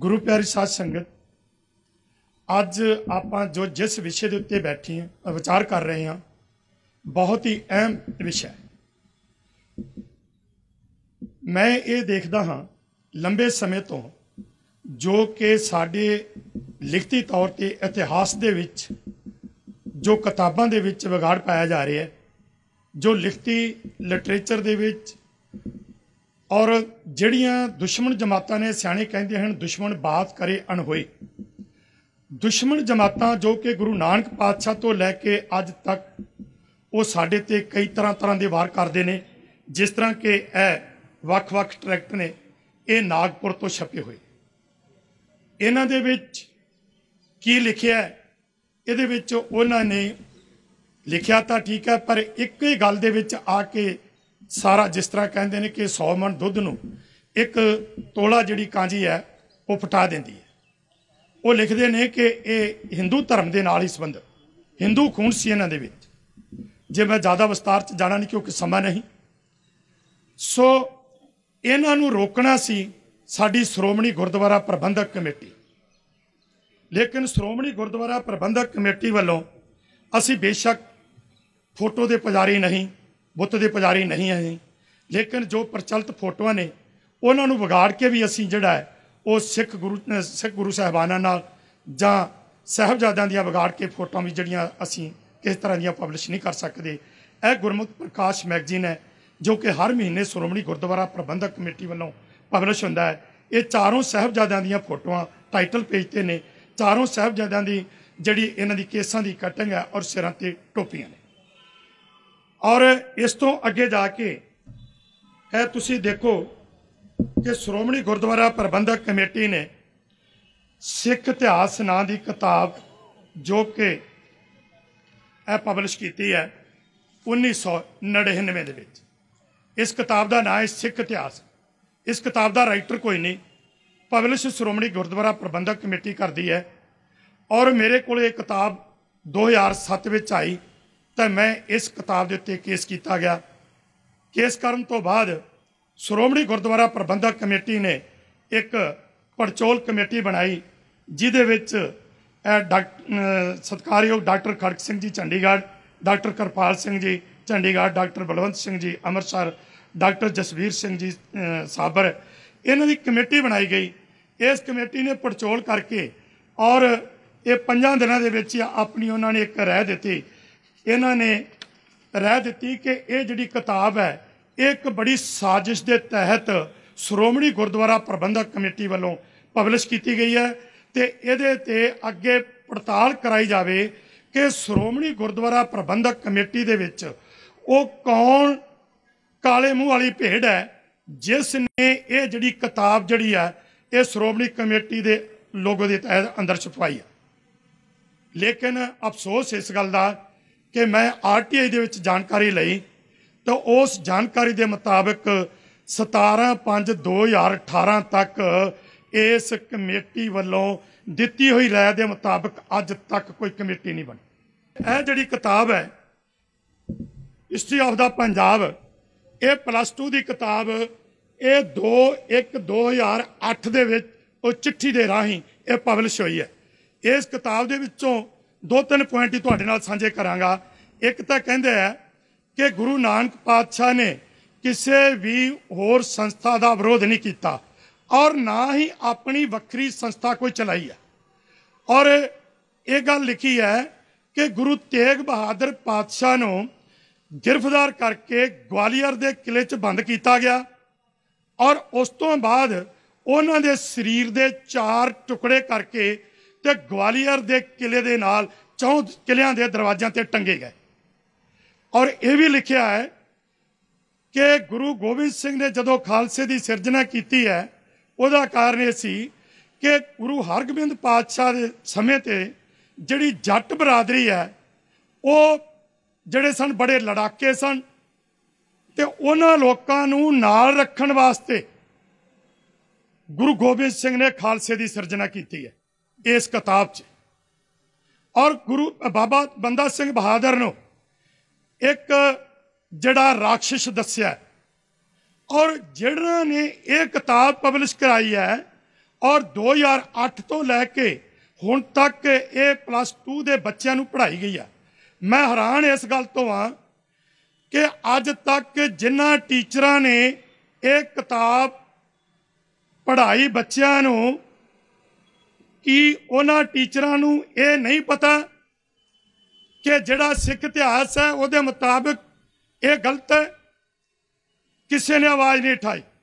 ਗੁਰੂ ਪਿਆਰੀ ਸਾਧ ਸੰਗਤ ਅੱਜ ਆਪਾਂ ਜੋ ਜਿਸ ਵਿਸ਼ੇ ਦੇ ਉੱਤੇ ਬੈਠੇ ਹਾਂ ਵਿਚਾਰ ਕਰ ਰਹੇ ਹਾਂ ਬਹੁਤ ਹੀ ਅਹਿਮ ਵਿਸ਼ਾ ਹੈ ਮੈਂ ਇਹ ਦੇਖਦਾ ਹਾਂ ਲੰਬੇ ਸਮੇਂ ਤੋਂ ਜੋ ਕਿ ਸਾਡੇ ਲਿਖਤੀ ਤੌਰ ਤੇ ਇਤਿਹਾਸ ਦੇ ਵਿੱਚ ਜੋ ਕਿਤਾਬਾਂ ਦੇ ਵਿੱਚ ਵਿਗਾੜ ਪਾਇਆ ਜਾ ਰਿਹਾ ਹੈ ਜੋ ਲਿਖਤੀ ਲਿਟਰੇਚਰ ਦੇ ਵਿੱਚ ਔਰ ਜਿਹੜੀਆਂ ਦੁਸ਼ਮਣ ਜਮਾਤਾਂ ਨੇ ਸਿਆਣੇ ਕਹਿੰਦੇ ਹਨ ਦੁਸ਼ਮਣ ਬਾਤ ਕਰੇ ਅਣਹੋਏ ਦੁਸ਼ਮਣ ਜਮਾਤਾਂ ਜੋ ਕਿ ਗੁਰੂ ਨਾਨਕ ਪਾਤਸ਼ਾਹ ਤੋਂ ਲੈ ਕੇ ਅੱਜ ਤੱਕ ਉਹ ਸਾਡੇ ਤੇ ਕਈ ਤਰ੍ਹਾਂ ਤਰ੍ਹਾਂ ਦੇ ਵਾਰ ਕਰਦੇ ਨੇ ਜਿਸ ਤਰ੍ਹਾਂ ਕਿ ਇਹ ਵੱਖ-ਵੱਖ ਟਰੈਕਟ ਨੇ ਇਹ ਨਾਗਪੁਰ ਤੋਂ ਛਪੇ ਹੋਏ ਇਹਨਾਂ ਦੇ ਵਿੱਚ ਕੀ ਲਿਖਿਆ ਇਹਦੇ ਵਿੱਚ ਉਹਨਾਂ ਨੇ ਲਿਖਿਆ ਤਾਂ ਠੀਕ ਹੈ ਪਰ ਇੱਕ ਹੀ ਗੱਲ ਦੇ ਵਿੱਚ ਆ ਕੇ ਸਾਰਾ ਜਿਸ ਤਰ੍ਹਾਂ ਕਹਿੰਦੇ ਨੇ ਕਿ 100 ਮਣ ਦੁੱਧ ਨੂੰ ਇੱਕ ਤੋਲਾ ਜਿਹੜੀ ਕਾਂਜੀ ਹੈ ਉਹ ਫਟਾ ਦਿੰਦੀ ਹੈ ਉਹ ਲਿਖਦੇ ਨੇ ਕਿ ਇਹ ਹਿੰਦੂ ਧਰਮ ਦੇ ਨਾਲ ਹੀ ਸੰਬੰਧ ਹਿੰਦੂ ਖੂਨ ਸੀ ਇਹਨਾਂ ਦੇ ਵਿੱਚ ਜੇ ਮੈਂ ਜ਼ਿਆਦਾ ਵਿਸਤਾਰ ਚ ਜਾਣਾ ਨਹੀਂ ਕਿਉਂਕਿ ਸਮਾਂ ਨਹੀਂ ਸੋ ਇਹਨਾਂ ਨੂੰ ਰੋਕਣਾ ਸੀ ਸਾਡੀ ਸ਼੍ਰੋਮਣੀ ਗੁਰਦੁਆਰਾ ਪ੍ਰਬੰਧਕ ਕਮੇਟੀ ਲੇਕਿਨ ਸ਼੍ਰੋਮਣੀ ਗੁਰਦੁਆਰਾ ਪ੍ਰਬੰਧਕ ਕਮੇਟੀ ਵੱਲੋਂ ਅਸੀਂ ਬੇਸ਼ੱਕ ਫੋਟੋ ਦੇ ਪੁਜਾਰੀ ਨਹੀਂ ਬੁੱਤ ਦੇ ਪੁਜਾਰੀ ਨਹੀਂ ਹੈ ਲੇਕਿਨ ਜੋ ਪ੍ਰਚਲਿਤ ਫੋਟੋਆਂ ਨੇ ਉਹਨਾਂ ਨੂੰ ਵਿਗਾੜ ਕੇ ਵੀ ਅਸੀਂ ਜਿਹੜਾ ਉਹ ਸਿੱਖ ਗੁਰੂ ਸਿੱਖ ਗੁਰੂ ਸਾਹਿਬਾਨਾਂ ਨਾਲ ਜਾਂ ਸਹਿਬਜ਼ਾਦਿਆਂ ਦੀਆਂ ਵਿਗਾੜ ਕੇ ਫੋਟੋਆਂ ਵੀ ਜਿਹੜੀਆਂ ਅਸੀਂ ਕਿਸ ਤਰ੍ਹਾਂ ਦੀਆਂ ਪਬਲਿਸ਼ ਨਹੀਂ ਕਰ ਸਕਦੇ ਇਹ ਗੁਰਮੁਖ ਪ੍ਰਕਾਸ਼ ਮੈਗਜ਼ੀਨ ਹੈ ਜੋ ਕਿ ਹਰ ਮਹੀਨੇ ਸ਼੍ਰੋਮਣੀ ਗੁਰਦੁਆਰਾ ਪ੍ਰਬੰਧਕ ਕਮੇਟੀ ਵੱਲੋਂ ਪਬਲਿਸ਼ ਹੁੰਦਾ ਹੈ ਇਹ ਚਾਰੋਂ ਸਹਿਬਜ਼ਾਦਿਆਂ ਦੀਆਂ ਫੋਟੋਆਂ ਟਾਈਟਲ ਪੇਜ ਤੇ ਨੇ ਚਾਰੋਂ ਸਹਿਬਜ਼ਾਦਿਆਂ ਦੀ ਜਿਹੜੀ ਇਹਨਾਂ ਦੀ ਕੇਸਾਂ ਦੀ ਕਟਿੰਗ ਹੈ ਔਰ ਸਿਰਾਂ ਤੇ ਟੋਪੀਆਂ ਨੇ ਔਰ ਇਸ ਤੋਂ ਅੱਗੇ ਜਾ ਕੇ ਇਹ ਤੁਸੀਂ ਦੇਖੋ ਕਿ ਸ਼੍ਰੋਮਣੀ ਗੁਰਦੁਆਰਾ ਪ੍ਰਬੰਧਕ ਕਮੇਟੀ ਨੇ ਸਿੱਖ ਇਤਿਹਾਸ ਨਾਂ ਦੀ ਕਿਤਾਬ ਜੋ ਕਿ ਇਹ ਪਬਲਿਸ਼ ਕੀਤੀ ਹੈ 1999 ਦੇ ਵਿੱਚ ਇਸ ਕਿਤਾਬ ਦਾ ਨਾਮ ਹੈ ਸਿੱਖ ਇਤਿਹਾਸ ਇਸ ਕਿਤਾਬ ਦਾ ਰਾਈਟਰ ਕੋਈ ਨਹੀਂ ਪਬਲਿਸ਼ ਸ਼੍ਰੋਮਣੀ ਗੁਰਦੁਆਰਾ ਪ੍ਰਬੰਧਕ ਕਮੇਟੀ ਕਰਦੀ ਹੈ ਔਰ ਮੇਰੇ ਕੋਲ ਇਹ ਕਿਤਾਬ 2007 ਵਿੱਚ ਆਈ ਤਾਂ ਮੈਂ ਇਸ ਕਿਤਾਬ ਦੇ ਉੱਤੇ ਕੇਸ ਕੀਤਾ ਗਿਆ ਕੇਸ ਕਰਨ ਤੋਂ ਬਾਅਦ ਸ਼੍ਰੋਮਣੀ ਗੁਰਦੁਆਰਾ ਪ੍ਰਬੰਧਕ ਕਮੇਟੀ ਨੇ ਇੱਕ ਪੜਚੋਲ ਕਮੇਟੀ ਬਣਾਈ ਜਿਹਦੇ ਵਿੱਚ ਸਤਕਾਰਯੋਗ ਡਾਕਟਰ ਖੜਕ ਸਿੰਘ ਜੀ ਚੰਡੀਗੜ੍ਹ ਡਾਕਟਰ ਕਰਪਾਲ ਸਿੰਘ ਜੀ ਚੰਡੀਗੜ੍ਹ ਡਾਕਟਰ ਬਲਵੰਤ ਸਿੰਘ ਜੀ ਅੰਮ੍ਰਿਤਸਰ ਡਾਕਟਰ ਜਸਵੀਰ ਸਿੰਘ ਜੀ ਸਾਬਰ ਇਹਨਾਂ ਦੀ ਕਮੇਟੀ ਬਣਾਈ ਗਈ ਇਸ ਕਮੇਟੀ ਨੇ ਪੜਚੋਲ ਕਰਕੇ ਔਰ ਇਹ ਪੰਜਾਂ ਦਿਨਾਂ ਦੇ ਵਿੱਚ ਆਪਣੀ ਉਹਨਾਂ ਨੇ ਇੱਕ ਰਾਏ ਦਿੱਤੀ ਇਹਨਾਂ ਨੇ ਰਹਿ ਦਿੱਤੀ ਕਿ ਇਹ ਜਿਹੜੀ ਕਿਤਾਬ ਹੈ ਇਹ ਇੱਕ ਬੜੀ ਸਾਜ਼ਿਸ਼ ਦੇ ਤਹਿਤ ਸ਼੍ਰੋਮਣੀ ਗੁਰਦੁਆਰਾ ਪ੍ਰਬੰਧਕ ਕਮੇਟੀ ਵੱਲੋਂ ਪਬਲਿਸ਼ ਕੀਤੀ ਗਈ ਹੈ ਤੇ ਇਹਦੇ ਤੇ ਅੱਗੇ ਪੜਤਾਲ ਕਰਾਈ ਜਾਵੇ ਕਿ ਸ਼੍ਰੋਮਣੀ ਗੁਰਦੁਆਰਾ ਪ੍ਰਬੰਧਕ ਕਮੇਟੀ ਦੇ ਵਿੱਚ ਉਹ ਕੌਣ ਕਾਲੇ ਮੂੰਹ ਵਾਲੀ ਭੇਡ ਹੈ ਜਿਸ ਨੇ ਇਹ ਜਿਹੜੀ ਕਿਤਾਬ ਜਿਹੜੀ ਹੈ ਇਹ ਸ਼੍ਰੋਮਣੀ ਕਮੇਟੀ ਦੇ ਲੋਗੋ ਦੇ ਤਹਿਤ ਅੰਦਰ ਛਪਵਾਈ ਹੈ ਲੇਕਿਨ ਅਫਸੋਸ ਇਸ ਗੱਲ ਦਾ ਕਿ ਮੈਂ ਆਰਟੀਆਈ ਦੇ ਵਿੱਚ ਜਾਣਕਾਰੀ ਲਈ ਤਾਂ ਉਸ ਜਾਣਕਾਰੀ ਦੇ ਮੁਤਾਬਕ 17/5/2018 ਤੱਕ ਇਸ ਕਮੇਟੀ ਵੱਲੋਂ ਦਿੱਤੀ ਹੋਈ ਰਾਇ ਦੇ ਮੁਤਾਬਕ ਅੱਜ ਤੱਕ ਕੋਈ ਕਮੇਟੀ ਨਹੀਂ ਬਣੀ ਇਹ ਜਿਹੜੀ ਕਿਤਾਬ ਹੈ ਹਿਸਟਰੀ ਆਫ ਦਾ ਪੰਜਾਬ ਇਹ ਪਲੱਸ 2 ਦੀ ਕਿਤਾਬ ਇਹ 2 1 2008 ਦੇ ਵਿੱਚ ਉਹ ਚਿੱਠੀ ਦੇ ਰਾਹੀਂ ਇਹ ਪਬਲਿਸ਼ ਹੋਈ ਹੈ ਇਸ ਕਿਤਾਬ ਦੇ ਵਿੱਚੋਂ ਦੋ ਤਿੰਨ ਪੁਆਇੰਟ ਹੀ ਤੁਹਾਡੇ ਨਾਲ ਸਾਂਝੇ ਕਰਾਂਗਾ ਇੱਕ ਤਾਂ ਕਹਿੰਦੇ ਆ ਕਿ ਗੁਰੂ ਨਾਨਕ ਪਾਤਸ਼ਾਹ ਨੇ ਕਿਸੇ ਵੀ ਹੋਰ ਸੰਸਥਾ ਦਾ ਵਿਰੋਧ ਨਹੀਂ ਕੀਤਾ ਔਰ ਨਾ ਹੀ ਆਪਣੀ ਵੱਖਰੀ ਸੰਸਥਾ ਕੋਈ ਚਲਾਈ ਹੈ ਔਰ ਇਹ ਗੱਲ ਲਿਖੀ ਹੈ ਕਿ ਗੁਰੂ ਤੇਗ ਬਹਾਦਰ ਪਾਤਸ਼ਾਹ ਨੂੰ ਗ੍ਰਿਫਤਾਰ ਕਰਕੇ ਗਵਾਲੀਅਰ ਦੇ ਕਿਲੇ 'ਚ ਬੰਦ ਕੀਤਾ ਗਿਆ ਔਰ ਉਸ ਤੋਂ ਬਾਅਦ ਉਹਨਾਂ ਦੇ ਸਰੀਰ ਦੇ ਚਾਰ ਟੁਕੜੇ ਕਰਕੇ ਤੇ ਗਵਾਲੀਅਰ ਦੇ ਕਿਲੇ ਦੇ ਨਾਲ ਚੌਂ ਕਿਲਿਆਂ ਦੇ ਦਰਵਾਜ਼ਿਆਂ ਤੇ ਟੰਗੇ ਗਏ ਔਰ ਇਹ ਵੀ ਲਿਖਿਆ ਹੈ ਕਿ ਗੁਰੂ ਗੋਬਿੰਦ ਸਿੰਘ ਨੇ ਜਦੋਂ ਖਾਲਸੇ ਦੀ ਸਿਰਜਣਾ ਕੀਤੀ ਹੈ ਉਹਦਾ ਕਾਰਨ ਇਹ ਸੀ ਕਿ ਗੁਰੂ ਹਰਗੋਬਿੰਦ ਪਾਤਸ਼ਾਹ ਦੇ ਸਮੇਂ ਤੇ ਜਿਹੜੀ ਜੱਟ ਬਰਾਦਰੀ ਹੈ ਉਹ ਜਿਹੜੇ ਸਨ ਬੜੇ ਲੜਾਕੇ ਸਨ ਤੇ ਉਹਨਾਂ ਲੋਕਾਂ ਨੂੰ ਨਾਲ ਰੱਖਣ ਵਾਸਤੇ ਗੁਰੂ ਗੋਬਿੰਦ ਸਿੰਘ ਨੇ ਖਾਲਸੇ ਦੀ ਸਿਰਜਣਾ ਕੀਤੀ ਹੈ ਇਸ ਕਿਤਾਬ 'ਚ ਔਰ ਗੁਰੂ ਬਾਬਾ ਬੰਦਾ ਸਿੰਘ ਬਹਾਦਰ ਨੂੰ ਇੱਕ ਜਿਹੜਾ ਰਾਖਸ਼ ਦੱਸਿਆ ਔਰ ਜਿਹੜਾ ਨੇ ਇਹ ਕਿਤਾਬ ਪਬਲਿਸ਼ ਕਰਾਈ ਹੈ ਔਰ 2008 ਤੋਂ ਲੈ ਕੇ ਹੁਣ ਤੱਕ ਇਹ ਪਲੱਸ 2 ਦੇ ਬੱਚਿਆਂ ਨੂੰ ਪੜ੍ਹਾਈ ਗਈ ਹੈ ਮੈਂ ਹੈਰਾਨ ਇਸ ਗੱਲ ਤੋਂ ਆ ਕਿ ਅੱਜ ਤੱਕ ਜਿਨ੍ਹਾਂ ਟੀਚਰਾਂ ਨੇ ਇਹ ਕਿਤਾਬ ਪੜ੍ਹਾਈ ਬੱਚਿਆਂ ਨੂੰ ਕਿ ਉਹਨਾਂ ਟੀਚਰਾਂ ਨੂੰ ਇਹ ਨਹੀਂ ਪਤਾ ਕਿ ਜਿਹੜਾ ਸਿੱਖ ਇਤਿਹਾਸ ਹੈ ਉਹਦੇ ਮੁਤਾਬਕ ਇਹ ਗਲਤ ਹੈ ਕਿਸੇ ਨੇ ਆਵਾਜ਼ ਨਹੀਂ ਉਠਾਈ